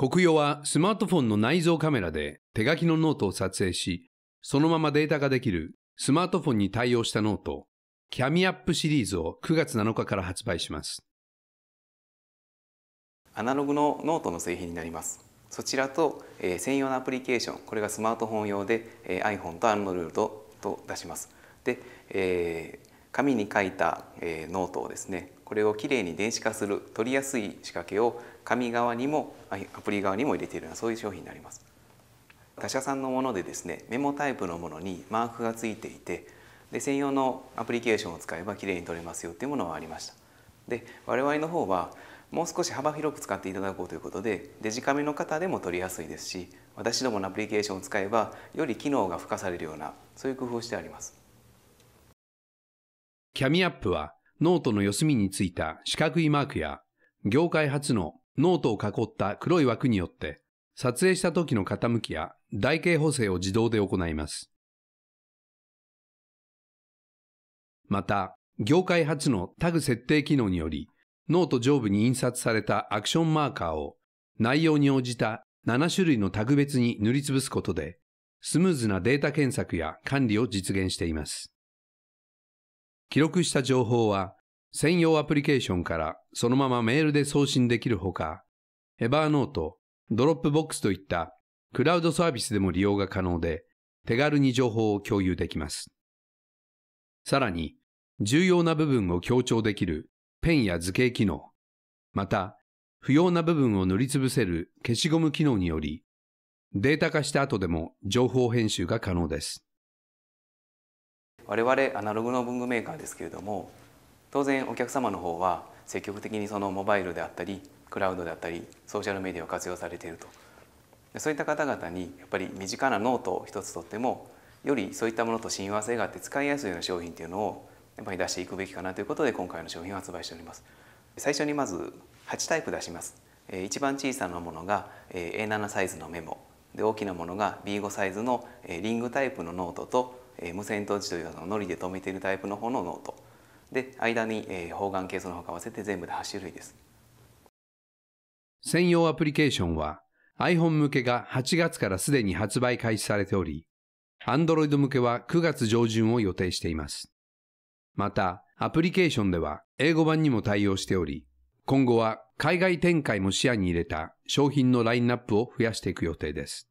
国用はスマートフォンの内蔵カメラで手書きのノートを撮影し、そのままデータ化できるスマートフォンに対応したノート、キャミアップシリーズを9月7日から発売します。アナログのノートの製品になります。そちらと、えー、専用のアプリケーション、これがスマートフォン用で、えー、iPhone と Android と出します。で、えー、紙に書いた、えノートをですねこれをきれいに電子化する取りやすい仕掛けを紙側にもアプリ側にも入れているようなそういう商品になります他社さんのものでですねメモタイプのものにマークがついていてで専用のアプリケーションを使えばきれいに取れますよっていうものはありましたで我々の方はもう少し幅広く使っていただこうということでデジカメの方でも取りやすいですし私どものアプリケーションを使えばより機能が付加されるようなそういう工夫をしてありますキャミアップはノートの四隅についた四角いマークや業界初のノートを囲った黒い枠によって撮影した時の傾きや台形補正を自動で行います。また、業界初のタグ設定機能により、ノート上部に印刷されたアクションマーカーを内容に応じた7種類のタグ別に塗りつぶすことで、スムーズなデータ検索や管理を実現しています。記録した情報は専用アプリケーションからそのままメールで送信できるほか、エバーノート、ドロップボックスといったクラウドサービスでも利用が可能で、手軽に情報を共有できます。さらに、重要な部分を強調できるペンや図形機能、また、不要な部分を塗りつぶせる消しゴム機能により、データ化した後でも情報編集が可能です。我々アナログの文具メーカーですけれども当然お客様の方は積極的にそのモバイルであったりクラウドであったりソーシャルメディアを活用されているとそういった方々にやっぱり身近なノートを一つとってもよりそういったものと親和性があって使いやすいような商品っていうのをやっぱり出していくべきかなということで今回の商品を発売しております最初にまず8タイプ出します一番小さなものが A7 サイズのメモで大きなものが B5 サイズのリングタイプのノートとえ無線とじというののりで留めているタイプの方のノートで間に、え方眼ースのか合わせて全部で8種類です専用アプリケーションは iPhone 向けが8月からすでに発売開始されており Android 向けは9月上旬を予定していますまたアプリケーションでは英語版にも対応しており今後は海外展開も視野に入れた商品のラインナップを増やしていく予定です